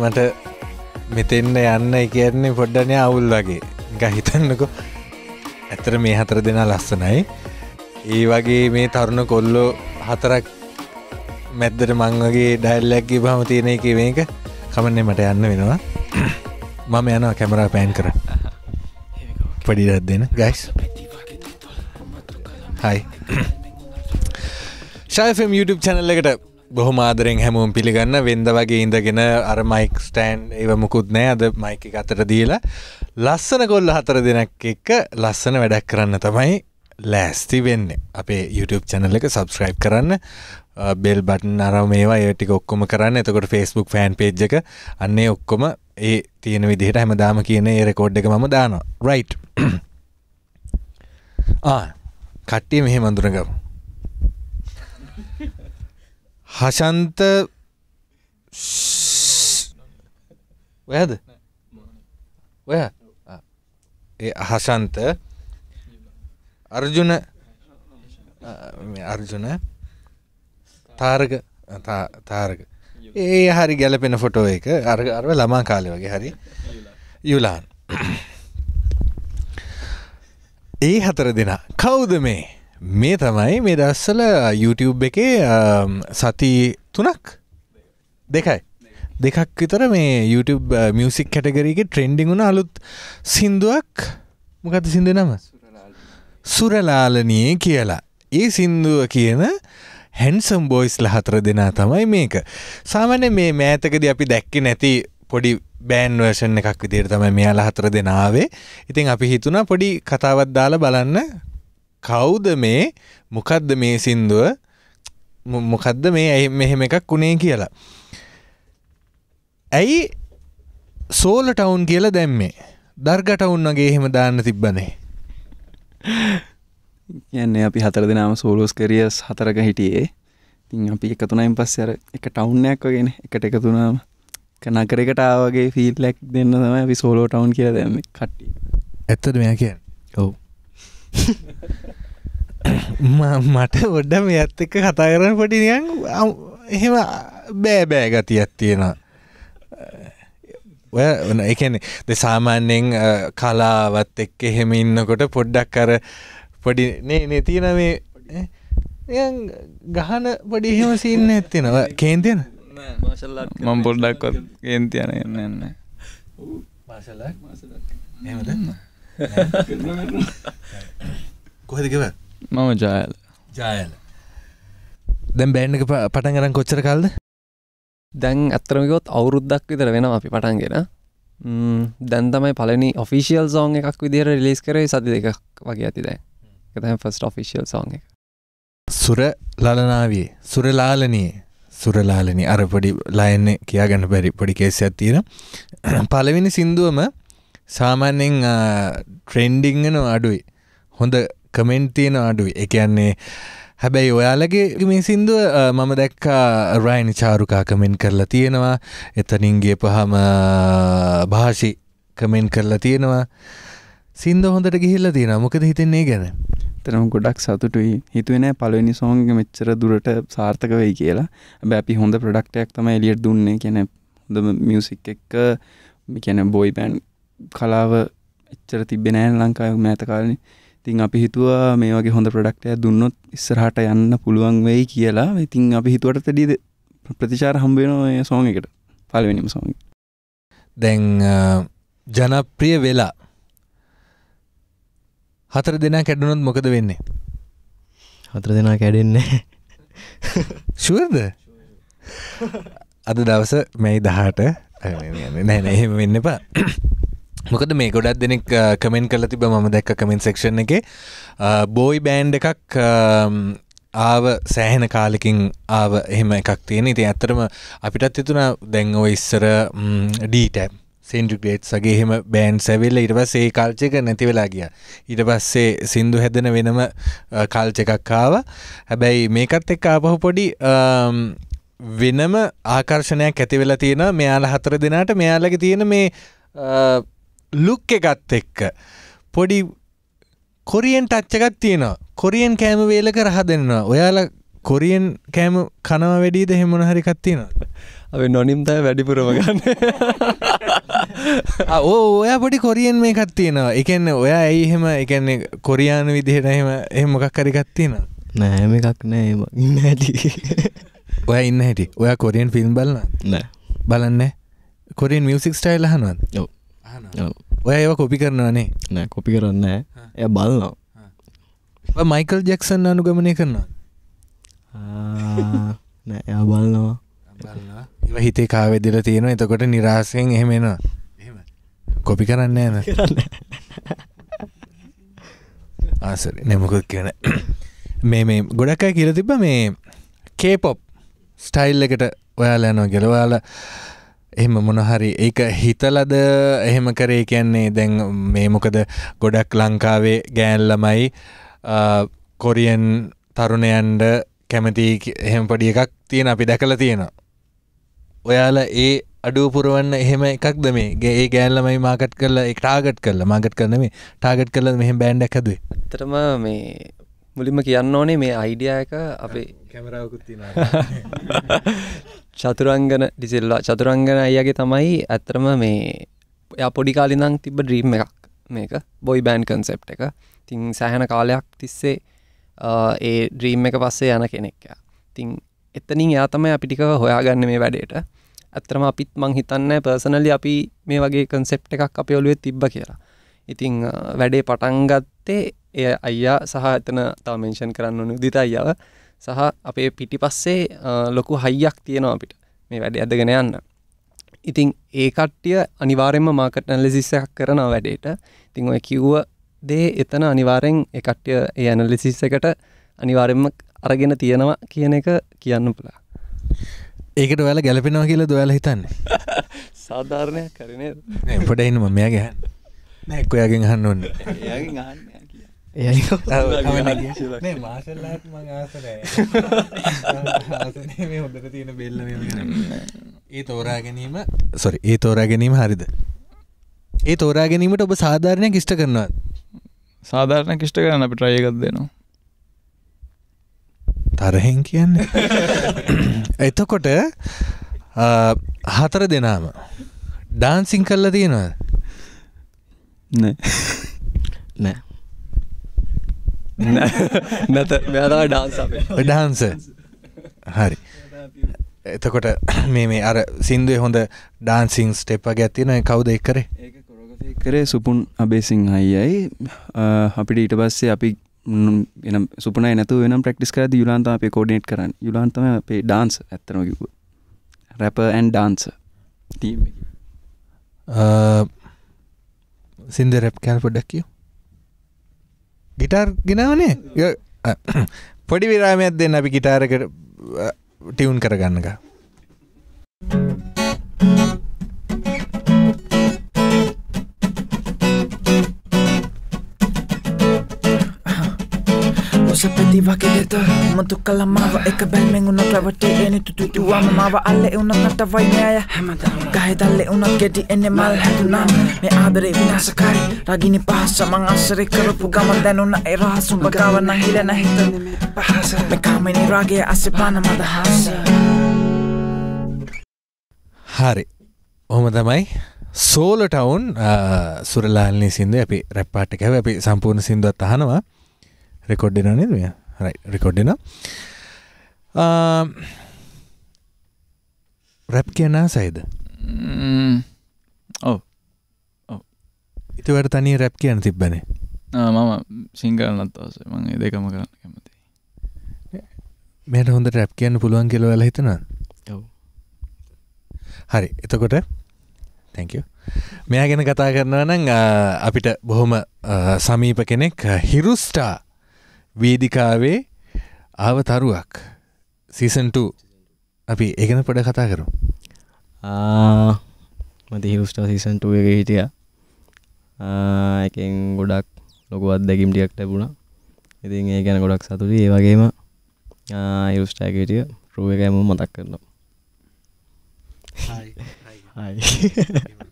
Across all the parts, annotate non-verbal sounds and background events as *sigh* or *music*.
මට මෙතෙන්න යන්න කියන්නේ පොඩ්ඩනය අවුල් වගේ ගහිතන්නකො ඇතර මේ හතර දෙනා ලස්සනයි ඒ වගේ මේ තරුණ කොල්ලෝ හතරක් මැද්දට මංවගේ ඩැල්ලැක්ගේ බහම තියෙන එක මේක කමන්නේ මට යන්න වෙනවා *coughs* මම යනවා කැමරා පෑන් කර පඩිරත් දෙන ගයිස් හයි ශයෆම් YouTube චැනල්ල එකට බොහොම ආදරෙන් හැමුවම් පිළිගන්න වෙන්ද වගේ ඉඳගෙන අර මයික් ස්ටෑන්් ඒව මුකුත් නෑ අද මයික අතර දීලා ලස්සන කොල්ල හතර දෙනක් එක්ක ලස්සන වැඩක් කරන්න තමයි ලෑස්ති වෙන්න අපේ YouTube චැනල එක සබස්ක්‍රයිබ් කරන්න බෙල් බටන් අරම මේවා ඒටික ඔක්කොම කරන්න එතකොට ෆස්බුක් ෆෑන් පේජ් එක අන්නේ ඔක්කොම ඒ තියෙන විදිහට හැම දාම කියන ඒ රෙකෝඩ් එක මම දානවා රයි් *clears throat* කට්ටිය මෙහෙ මඳුරගමු හසන්ත ඔයද ඔය ඒ හසන්ත අර්ජුන අර්ජුන තාරක තාරක ඒ හරි ගැලපෙන ෆොටෝ එක අර අරව ළමා කාලෙ වගේ හරි යුලාන් ඒ හතර දෙනා කවුද මේ මේ තමයි මේ දස්සල YouTube එකේ සති තුනක් දෙකයි දෙකක් විතර මේ YouTube මියසික් කැටගරීගේ ට්‍රෙන්ඩිං වුණ අලුත් සින්දුවක් මොකද සිින්දු නම සුරලාලනයේ කියලා ඒ සින්දුව කියන හැන්සම් බෝයිස් ලහතර දෙනා තමයි මේක සාමන්‍ය මේ මෑතකද අපි දැක්කෙ නැති පොඩි බෑන් වර්ෂන් එකක් විදිර තමයි මෙයාලා හතර දෙනාවේ ඉතින් අපි හිතුනා පොඩි කතාවත් දාලා බලන්න කවුද මේ මොකක්ද මේ සින්දුව මොකක්ද මේ ඇයි මෙහෙම එකක් වුණේ කියලා. ඇයි සෝල ටවුන් කියල දැම්මේ දර්ගටවුන් වගේ එහෙම දාන්න තිබ්බනේ යන්නේ අපි හතර දෙනාම සෝලෝස් කරියස් හතරක හිටියේ තින් අපි එකතුනයින් පස් අර එක ටවුන්නයක් වගෙන එකට එකතුනාම නගරකට ආවගේ ෆිල්ලැක් දෙන්න තම අපි සෝලෝ ටවුන් කියලා දැම්ම කට්ටි ඇත්තද මෙයා කිය ඔවු *laughs* මට ගොඩ මෙයත් එක්ක කතා කරන පටිනියන් එහෙම බෑ බෑගතියක් තියෙනවා ඔය එකන දෙ සාමාන්‍යෙන් කලාවත් එක්ක එහෙම ඉන්නකොට පොඩ්ඩක් කර පොඩි නේ නැතින මේ ගහන පොඩි එහෙම සින්න ඇත්තිනවා කේන්තියන මම් පොඩ්ඩක්වත් කේන්තියන එන්න එන්න කොහෙදකිව මම ජයල ජයල දැම් බෑන්් එක පටන් ගරන් කොච්චර කල්ද දැන් ඇත්තරමකොත් අවුරුද්දක් විතර වෙනවා අපි පටන්ගෙන දැන් තමයි පලනි ඔෆිසිියල් සෝන් එකක් විදිර රිලිස් කරේ සති දෙකක් වගේ ඇති දැන් එකතැ ෆස්ට ඔෆිසිියල් සෝන් එක සුර ලලනාවේ සුරලාලනයේ සුරලාලනි අර පොඩි ලයන්න කියාගන්න බැරි පොඩි කේසියක් තියෙන පලවෙනි සින්දුවම සාමාන්‍යෙන් ට්‍රෙන්ඩිංගන අඩුයි හොඳ කමෙන්ට් තියෙන ආඩුයි එකන්නේ හැබැයි ඔයාලගේ මේ සින්දුව මම දැක්කා රයින් චාරුකා කමෙන්ට් කරලා තියෙනවා එතනින්ගේ පහම භාෂි කමෙන්ට් කරලා තියෙනවා සින්ද හොඳට ගිහිල්ල තියෙන මොකද හිතෙන්නේ ගැන තරම් ගොඩක් සතුටුයි හිතුවන පලවෙනි සෝන්ග මෙච්චර දුරට සාර්ථක වෙයි කියලා බැපි හොඳ ප්‍රඩක්ටයක් තම එලියට දුන්නේ කියැන හොඳම මියසික් එක්ක කියැන බොයි බැන් කලාව එච්චර තිබෙනෑ ලංකාව මෑතකාලනි ඉතින් අපි හිතුවා මේ වගේ හොඳ ප්‍රඩක්ටය දුන්නොත් ඉස්සරහට යන්න පුළුවන් වෙයි කියලා ඉතින් අපි හිතුවට තෙඩිය ප්‍රතිචාර හම්බෙන සෝන් එකට පලවෙනිම සෝන් දැන් ජනප්‍රිය වෙලා හතර දෙනා කැඩුනොත් මොකද වෙන්නේ හතර දෙනා කැඩෙන්නේ ශුවර්ද අද දවස මැයි දහට නැන එහෙම වෙන්න එපා මොකද මේ ගොඩක් දෙනෙක් කමෙන්ට් කල තිබ ම දැක්ක කමෙන්ට් සෙක්ෂණ එක බෝයි බෑන්් එකක් ආව සෑහෙන කාලෙකින් ආව එහෙම එකක් තියෙන ඉති ඇත්තරම අපිටත් එතුන දැන්ව ඉස්සර ඩීටැම් සෙන්ඩිගේට් සගේ එහෙම බෑන්් සැවිල්ල ඉට පස් ඒ කාල්චක නැතිවෙලා ගිය ඉට පස්සේ සින්දු හැදෙන වෙනම කාල්චකක්කාව හැබැයි මේකත් එක් ආපහු පොඩි වෙනම ආකර්ශණයක් ඇතිවෙලා තියෙන මෙයාල හතර දෙනාට මෙයාලක තියෙන මේ ලුක් එකත් එක්ක පොඩි කොරියෙන් ටච්චකත් තියෙනවා කොරියෙන් කෑම වේලක රහ දෙන්නවා ඔයාලා කොරියෙන් කෑම කනව වැඩීද හෙමන හරිකත්තියෙනවා අපේ නොනිම්තය වැඩිපුරම ගන්න *laughs* ඕ ඔය පොඩි කොරියෙන් මේ කත්තියෙනවා එකන්න ඔයා ඇයි හෙම එකන්නේ කොරියාන විදිහට හෙම එහමොකක් කරගත්තියෙන නෑම එකක් නෑ ඉන්න හැටි *laughs* ඔය ඉන්න හැටි ඔය කොරියන් ෆිල්ම් බලන්න නෑ බලන්න කොරින් මියසික් ස්ටයිල් හනුවත් ඔව ඔය ඒව කොපි කරනවානේ නෑ කොපි කරන්න එය බලනවා මයිකල් ජැක්සන් අනුගමනය කරනවා නෑ එයා බලනවා ඒව හිතේ කාවෙදිල තියෙන එතකොට නිරාසයෙන් එහෙමෙනවා කොපි කරන්න න *laughs* ආසර නෙමකුත් කියන *coughs* මේ මේ ගොඩක් අයි කියල තිබ මේ කේපොප් ස්ටයිල් එකට ඔයාලා යනවා ගෙලවාලා එහෙම මොනහරි ඒක හිතලද එහෙම කරේ කියන්නේ දැන් මේ මොකද ගොඩක් ලංකාවේ ගෑන්ලමයි කොරියන් තරුණයන්ට කැමති එහෙම පඩි එකක් තියෙන අපි දැකල තියෙනවා. ඔයාල ඒ අඩුවපුරුවන්න එහෙම එකක්ද මේගේ ඒ ගෑල්ලමයි මාකට් කරලා ටාගට් කරලා මාගට් කරන මේ ටාගට් කරල මෙහම බෑන්ඩක් ඇදේ. තරම මේ මුලින්ම කියන්න ඕනේ මේ අයිඩියා එක අපේ කැමරාවකුත් *laughs* චතුරංගන ඩිසිල්ලා චතුරංගන අයියගේ තමයි ඇත්තරම මේ එයා පොඩි කාලිනං තිබ ඩ්‍රීම් එකක් මේක බොයි බෑන් කන්සෙප් එක තින් සෑහන කාලයක් තිස්සේ ඒ ඩ්‍රීම් එක පස්සේ යන කෙනෙක්යා තින් එතනින් යාතමයි අපිටික හොයාගන්න මේ වැඩේට ඇත්තරම අපිත් මං හිතන්න පර්සනලි අපි මේ වගේ කන්සෙප් එකක් අප ඔලුවේ තිබ්බ කියලා ඉතිං වැඩේ පටන්ගත්තේ එය අයියා සහ එතන තව මෙන්ෂන් කරන්න ඕන දිත අයියාව සහ අපේ පිටි පස්සේ ලොකු හයියක් තියෙනවා අපිට මේ වැඩ ඇදගෙන යන්න ඉතිං ඒ කට්ටිය අනිවාරෙන්ම මාකට ඇනලිසිස්සයක් කරනවා වැඩේට ඉතිං ඔය කිව්ව දේ එතන අනිවාරෙන් එකට්ටිය ඒ ඇනලිසිස් එකට අනිවාරෙන්ම අරගෙන තියෙනවා කියන එක කියන්න පුලා ඒකට වැල ගැලපෙනවා කියලා දොයාල හිතන්නේ *laughs* සාධාරණයක් කරන පොඩයින්නම මෙයා ගැහන් නැක්කොයාගෙන් හන්න ඔන්න ඒ මාසල්ලත් මං ආසනෑ මේ හොඳට තියෙන බෙල්ල ඒ තෝරා ගැනීම සොරි ඒ තෝරා ගැනීම හරිද ඒ තෝරා ගැනීමට ඔබ සාධාරණය කිෂ්ට කරනවා සාධාරණ කිෂ්ට කරන්න අපිට රයගත් දෙනවා තරහෙන් කියන්න එතකොට හතර දෙනාම ඩාන්සිං කල්ල තියෙනවා නෑ නෑ නැත මෙයාතයි ඩාන්ස ඩාන්ස හරි එතකොට මේ මේ අර සින්දුවේ හොඳ ඩාන්සිං ස්ටෙප් වගේ තියෙන කවුද ඒක කරේ කරේ සුපුන් අබේසිං අයියයි අපිට ඊට පස්සේ අපි එනම් සුපන නැතු වෙන ප්‍රක්ටිස් කරද යුලාන්තම අපේ කෝඩනේට් කරන්න යුලාන්තම අපේ ඩාන්ස් ඇත්තනො කිව්ව රැප ඇන් ඩාන්ස ටීම් සින්ද රැප් කෑල් පොඩ්ඩක් කියෝ ගිටර් ගෙනවනේ පොඩි විරාමයක් දෙන්න අපි ගිටාරකට ටියවුන් කරගන්නක. Thank you. දිවගේ දෙත මතු කළ මාව එක බැල්මෙන් උනට රවට එනි තුතුටුවම මාව අල්ල එවුනත් නට වයිනෑය හැමදාම ගහදල්ල එවුනත් ගෙටි එන්න මල් හැතුනම් මේ ආදරේ විනාශකාරි රගිනි පහස මං අස්සරේ කරපු ගම දැනුන ඒ රහසුම් බගාව නහිල නැහිතන පහස මේ කාමිනී රාගේ අසපාන මදහස හරි ඔහොම තමයි සෝලටවුන් සුරලාල්ලි සිින්දු අපි රැප්පාට කැව අපි සම්පූර්ණ සිින්දුවත් අහනවා රෙකොඩ්ඩෙන නිර්මය රෙකොඩ්ඩෙන රැප් කියනා සයිද ඔව ඉතුවට තනී රැප් කියන තිබ්බනේ මම සිංගල නත්තාස මගේ දෙකම කරන්න කැමති මෙට හොඳ රැප් කියන්න පුළුවන් කෙල වෙල හිතන හරි එතකොට තැක මෙයා ගැන කතා කරනවා නම් අපිට බොහොම සමීප කෙනෙක් හිරුස්ටා වේදිකාවේ ආව තරුවක් සීසන්ටු අපි ඒගන පොඩ කතා කරු මති හිරුස්ට සීසන්ටුව එක හිටිය එකෙන් ගොඩක් ලොකු අත්දැකම් ටියක් ලැබුණා ඉතින් ඒ ගැන ගොඩක් සතුටි ඒ වගේම යුස්ටෑකටිය රුව එකම මතක් කරනවා *laughs*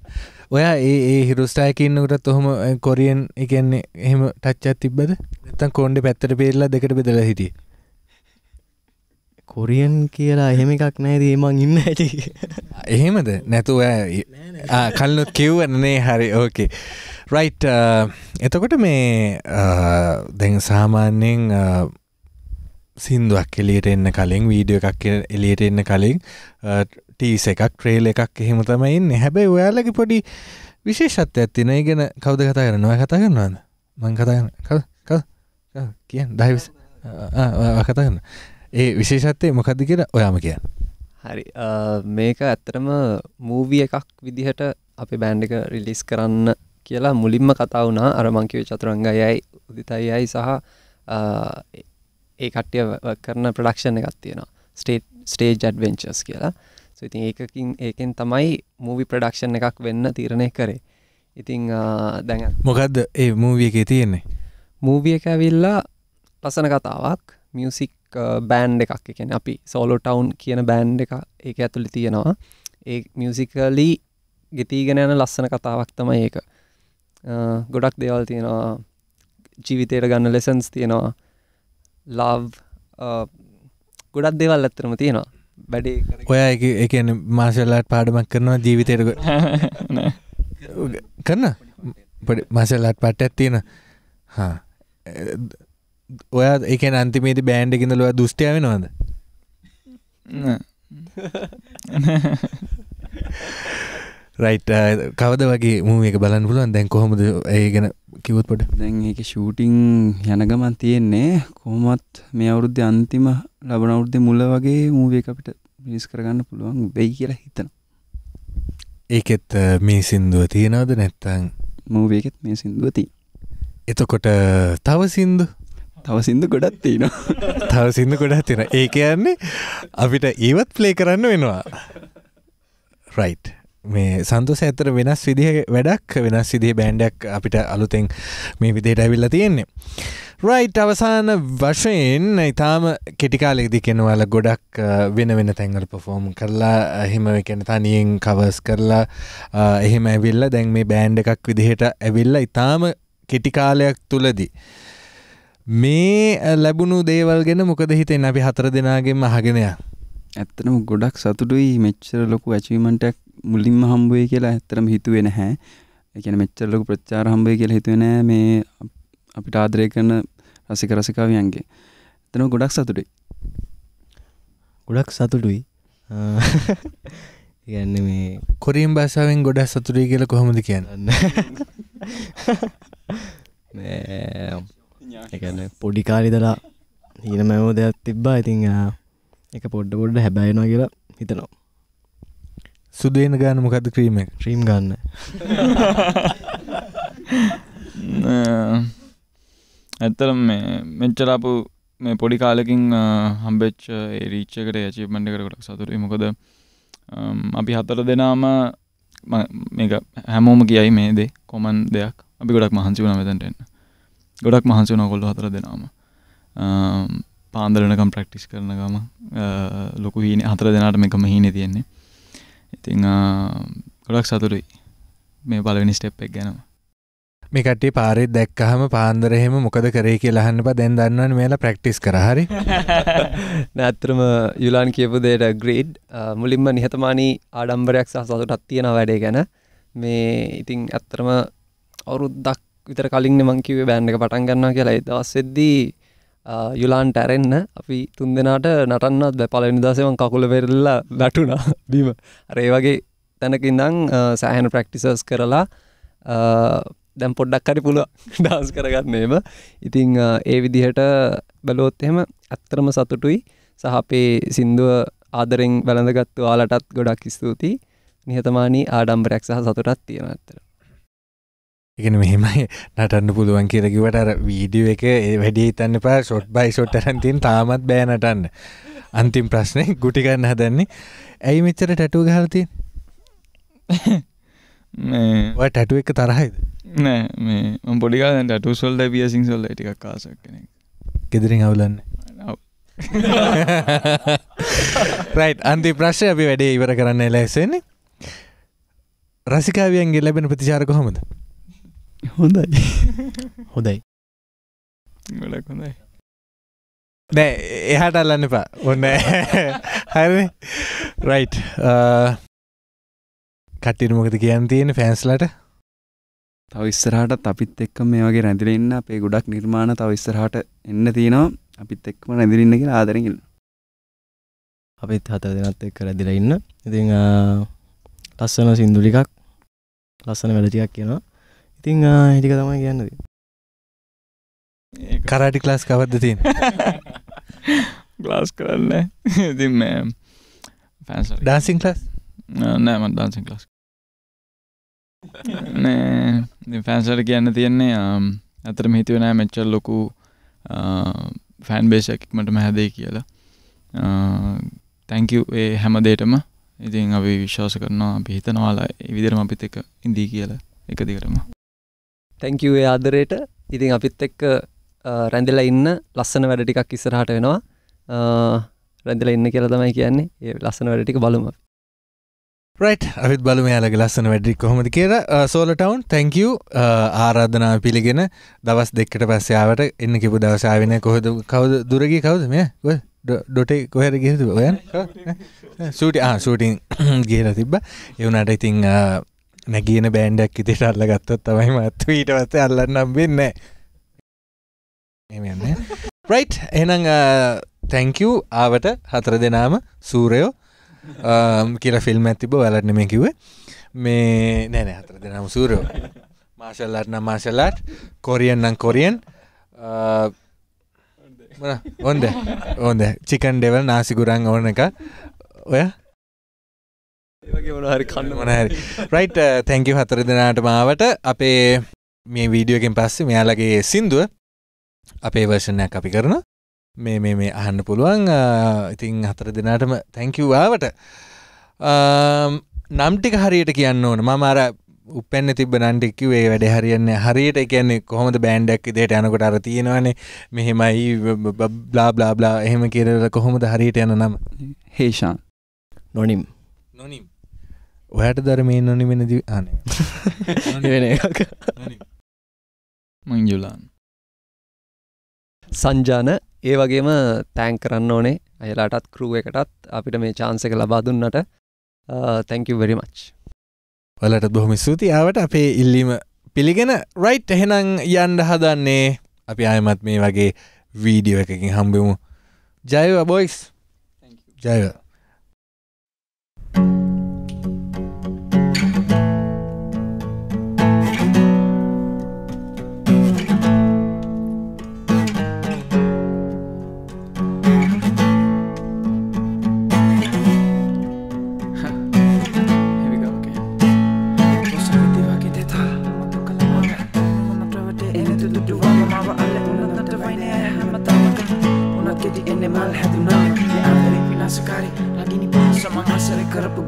ඔයා ඒ ඒ හිරුස්ටායකන්නකටත් ඔහොම කොරියන් එකන්නේ එහෙම ටච්චත් තිබ්බද නැතන් කොන්්ඩ පැත්තට පේල්ලා දෙකට බෙදලා හිටිය කොරියන් කියලා එහෙම එකක් නෑද ඒමං ඉන්න ඇති එහෙමද නැතු ඔයා කල්නොත් කිව්වන්නේ හරි ඕකේ රයිට් එතකොට මේ දැන් සාමාන්‍යෙන් සින්දුවක් එලියට එන්න කලින් වීඩියෝ එකක් එලියට එන්න කලින් ටීස එකක් ට්‍රේල් එකක් එහෙම තමයි එන්න හැබැයි ඔයාලගේ පොඩි විශේෂත්ව ඇත්තින ගැන කවද කතා කරනවා කතා කරනවාද මං කතා කියන් දයිවිස කතාගන්න ඒ විශේෂත්තේ මොකක්ද කියලා ඔයාම කියන්න හරි මේක ඇත්තරම මූවිය එකක් විදිහට අපි බෑන්ඩ එක රිලිස් කරන්න කියලා මුලින්ම කතා වුණා අර මංකිවේ චතුරංගයයි උදිතයියයි සහ ඒ කට්ටිය කරන ප්‍රඩක්ෂණ එකක් තියෙනවා ස්ටේට් ස්ටේජ් ඇඩවෙන්චස් කියලා ඉතින් ඒකින් ඒකෙන් තමයි මූවි ප්‍රඩක්ෂන් එකක් වෙන්න තීරණය කරේ ඉතිං දැන් මොකක්ද ඒ මූවිය එක තියෙන්නේ මූවිය එක ඇවිල්ලා ලසන කතාවක් මියසික් බෑන්් එකක් එකෙන් අපි සෝලෝ ටවුන් කියන බෑන්් එක ඒක ඇතුළි තියෙනවා ඒ මියසිකලි ගෙතීගෙන යන ලස්සන කතාවක් තමයි ඒක ගොඩක් දේවල් තියෙනවා ජීවිතයට ගන්න ලෙසන්ස් තියෙනවා ලව් ගොඩක් දෙවල් ඇත්තරම තියෙනවා බඩේ ඔය එක මාසල්ලාට පාඩමක් කරනවා ජීවිතයටක කරන්න මසල්ලාට පට්ට ඇත්තියෙන හා ඔයා එක අන්තිමේති බෑන්ඩ එකඳලවා දුෂ්ටය වෙනවාද රයිට් *laughs* කවද වගේ මූ එක බලන් පුලුවන් දැන් කොහොමද ඒ ගැන කිවත් පොට දැන් ඒක ෂූටිං යනගමන් තියෙන්නේ කොහොමත් මේ අවුරුද්ධ අන්තිම ලබන අවුරුද්ධ මුල වගේ මූව එක අපිට මිනිස් කරගන්න පුළුවන් වෙයි කියලා හිතන ඒකෙත් මේ සින්දුව තියෙනවද නැත්තං මූවේකෙත් මේ සින්දුව තිය එතකොට තව සින්දු තව සින්දු ගොඩත් තියෙන *laughs* තව සින්දු ගොඩත් තියෙන ඒ කියන්නේ අපිට ඒවත් ප්ලේ කරන්න වෙනවා රයිට් මේ සන්තෝස ඇතර වෙනස් විදිහ වැඩක් වෙනස් විදිහ බෑන්්ඩක් අපිට අලුතෙන් මේ විදිහට ඇවිල්ලා තියෙන්නේ රයිට් අවසාන වශයෙන් ඉතාම කෙටිකාලෙක්දි කෙනවල ගොඩක් වෙන වෙන තැන්වල පොෆෝම් කරලා එහෙම කැන තනියෙන් කවස් කරලා එහෙම ඇවිල්ල දැන් මේ බෑන්්ඩ එකක් විදිහට ඇවිල්ල ඉතාම කෙටිකාලයක් තුළදී. මේ ලැබුණු දේවල් ගෙන මොකද හිතේ නැි හතර දෙනාගෙන්ම හගෙනයා. ඇත්තනම ගොඩක් සතුටුයි මෙච්චර ලොකු ඇචීමටක් මුලින්ම හම්බුවේ කියලා ඇත්තරම හිතුවෙන හැ එකන මෙච්චර ලොකු ප්‍රචාර හම්බය කියලා හිතුවෙන මේ අපිට ආදරය කරන රසික රසිකාවියන්ගේ එතන ගොඩක් සතුටුයි ගොඩක් සතුටුයි ගැන්න මේ කොරීම් භාෂාවෙන් ගොඩක් සතුටුයි කියල කොහොමද කියන්න එකන්න පොඩි කාලිදලා හීන මැවෝ දෙයක් තිබ්බා ඉතිං එක පොඩ්ඩ පොඩ්ඩ හැබැයිනවා කියලා හිතනවා සුදේන ගාන මොකද ක්‍රීම ක්‍රීම් ගන්න *laughs* ඇත්තරම් මේ මෙච්චරාපු මේ පොඩි කාලකින් හම්බෙච්ච රීච්චකට යචිපමට කරකට සතුරයි මොකද අපි හතර දෙනාම හැමෝම කියයි මේ දේ කොමන් දෙයක් අපි ගොඩක් මහන්සි වන මෙතැටෙන්න්න ගොඩක් මහන්සි නොකොල්ල හතර දෙනාම පාන්දරනකම් ප්‍රක්ටිස් කරනකම ලොකු හීන හතර දෙනාට මේකම හීන තියෙන්නේ ඉතිං ගොඩක් සතුරුයි මේ පලවෙනි ස්ටෙප් එක් ගැනවා මේකටේ පාරෙ දැක්කහම පාන්දරහෙම මොකද කරේ කියලාහන්න ප දැන් දන්නන්න මේලා ප්‍රක්ටිස් කරහරි *laughs* නැත්තරම යුලාන් කියපු දේට ග්‍රේඩ් මුලින්ම නිහතමානී ආඩම්බරයක් සහසතුටත් තියෙන වැඩේ ගැන මේ ඉතිං ඇත්තරම අවුරුද්දක් විතර කලින් මංකිවේ බෑන්් එක පටන් ගන්නවා කියලා දවස්සෙද්දී යුලාන්ට ඇරෙන්න අපි තුන් දෙෙනට නටන්නත් බැ පලනිදසවන් කකුල වෙරල්ලා වැටුණා බීම රේ වගේ තැනකින්දං සෑහන ප්‍රක්ටිසස් කරලා දැම් පොඩ්ඩක් හරි පුළුව ඩාස් *laughs* කරගන්නේම ඉතිං ඒ විදිහට බැලෝත් එහෙම ඇත්තරම සතුටුයි සහපේ සින්දුව ආදරෙන් වැළඳගත්තු ආලටත් ගොඩක් ස්තුතියි නිහතමානී ආඩම්බරයක් සහ සතුටත් තියෙන ඇත්තර එකන මෙහෙමයි *laughs* නටන්න පුළුවන් කියරකිවට අර වීඩිය එක වැඩි හිතන්න පා ෂොට් බයි ෂොට්ටරන්තින් තාමත් බෑනටන්න අන්තිම් ප්‍රශ්නය *laughs* ගුටිගන්න හදන්නේ ඇයි මෙච්චර ටැටුව ගහරතිය මේ ටැටුව එක තරහයිද නෑ මේ පොඩිකාල ටු සොල්ඩ පියසිං සොල්ල ටික් කාසක් කෙනෙක් ගෙදරින් අවුලන්න රයි් *laughs* අන්ති ප්‍රශ්ය අපි වැඩේ ඉවර කරන්න එලායිසෙන්නේ රසිකාවියන්ගේ ලැබෙන ප්‍රතිචාර කොහොමද හොඳයි *laughs* හොඳයි ගොඩක් හොඳයි නෑ එහට අල්ලන්න එපා ඔන්න *laughs* හරි රයිට් uh, කටිර මොකද කියන් තියෙන ෆෑන්ස්ලට තව ඉස්සරහට අපිත් එක්ක මේ වගේ රැඳිලඉන්න අපේ ගොඩක් නිර්මාණ තව ඉස්සරහට එන්න තියෙනවා අපිත් එක්ම රැඳිරන්න කියලා ආදරගල් අපිත් හත දෙනත් එක්ක රැදිල ඉන්න ඉතිං ලස්සන සින්දුලිකක් ලස්සන වැඩටිකක් කියනවා ඉතිං හිටික තමයි කියන්නද කරාටි ක්ලාස් කවද්ද තියෙන ගලාස් කරන්න ඉතින් මේ ඩාසින් ලස් නෑ මට ඩාන්සින් ලස් *laughs* නෑ ෆෑන්සට කියන්න තියෙන්නේ um, ඇතරම හිතිවෙනෑ මෙච්චල් ලොකු ෆෑන් බේෂැක්මට මැහැදේ කියලා තැංකව් uh, ඒ හැමදේටම ඉතින් අපි විශ්වාස කරනවා පිහිතනවාලා විදිරම අපිත් එක ඉදී කියල එක දිගටම තැංකවේ ආදරයට ඉතින් අපිත් එක්ක uh, රැඳිලා ඉන්න ලස්සන වැඩ ටිකක් ඉස්සරහට වෙනවා uh, රැඳිලා ඉන්න කියලා තමයි කියන්නේ ඒ ලස්සන වැඩ ටික බලුම රයිට් අවිත් බලම යාලගේ ලස්සන වැඩි කොහොමද කියර සෝලටවන් තැංකූ ආරාධනාව පිළිගෙන දවස් දෙකට පස්සයාවට එන්න කිපු දවසාාවන කොහද කවද දුරගී කවද මේ ඩොටේ කොහර ගිහිතු ඔයන් සූටි *laughs* සූටිං *clears throat* ගේල තිබ්බ එවුනට ඉතිං නැගියන uh, බෑන්ඩක් ඉතිට අල්ල ගත්තත් තමයි මත් ඊටවත්ත අල්ලන්නම් වෙන්න එමන්න රයිට් *laughs* එනං uh, තැංකූ ආවට හතර දෙනාම සූරයෝ කියර ෆිල්ම් ඇතිබ වැලට නෙම කිව මේ නෑන හතර දෙනම් සූරෝ මාශල්ලට නම් මාශල්ලාට් කොරියන් නම් කොරියන් ඔොන්ද ඕොද චිකන් ඩෙවල් නාසිකුරන් ඕන එක ඔය හරි කන්න මනහරි රයිට් තැංකි හතර දෙනාට මාවට අපේ මේ වීඩියෝගෙන් පස්සේ මෙයාලගේ සින්දුව අපේ වර්ෂණයක් අපි කරන මේ මේ මේ අහන්න පුළුවන් ඉතින් හතර දෙනාටම තැංකිව්වාවට නම්ටික හරියට කියන්න ඕන මම අර උපැන්න තිබ නන්ටික්කිවේ වැඩ හරියන්න හරියට කියන්නේ කොහොමද බෑන්්ඩක් දෙට යනකොට අර තියෙනවනේ මෙහෙමයි බ්ලා බ්ලා බ්ලා එහෙම කියරල කොහොමද හරියට යන නම හේෂාන් නොනිම් නොනිම් ඔහට දර මේ නොනිමෙනද අන *laughs* මංජුලාන් සංජාන ඒ වගේම තෑන් කරන්න ඕනේ අයලාටත් කරුව එකටත් අපිට මේ චාන්ස එක ලබා දුන්නට තැංකව වෙරිමච් ඔලට බොහොම ස්තුතියාවට අපේ ඉල්ලීම පිළිගෙන රයිට් එහෙනම් යන්ඩ හදන්නේ අපි අයමත් මේ වගේ වීඩියෝ එකකින් හම්බෙමු ජයව බොයිස් ජයව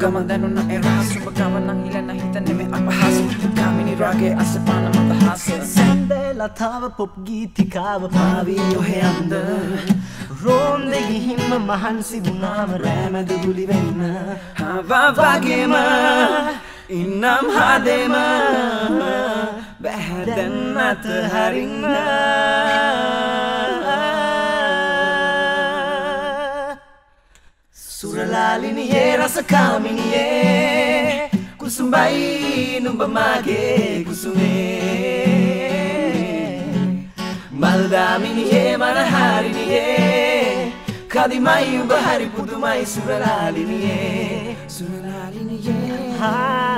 ගමන් දැනුන එරහස ඔබ කවනම් හිලන හිත නෙමෙයි අපහාස ගාමිණී රාගේ අසපාන මත හස සැන්දේ ලතාව පොප් ගීතිකාව පාවී ඔහෙ අන්ද රෝන්දෙ ගිහින්ම මහන්සි වුණාම රෑමැද ගුලි වෙන්න හවා වගේම ඉන්නම් හදෙම බැහැ දැන් අත හරින්න ಶಾಲಿನಿಯೇ ರಸಕಾಮಿನಿಯೇ ಕುಸುಂಬೈ ನುಂಬಮ್ಮಗೆ ಕುಸುಮೇ ಮಲ್ದಾಮಿನಿಯೇ ಮನಹಾರಿನಿಯೇ ಕದಿಮೈ ಬಹರಿ ಪುದುಮೈ ಸುರಲಾಲಿನಿಯೇ ಸುರಲಾಲಿನಿಯೇ ಹಾ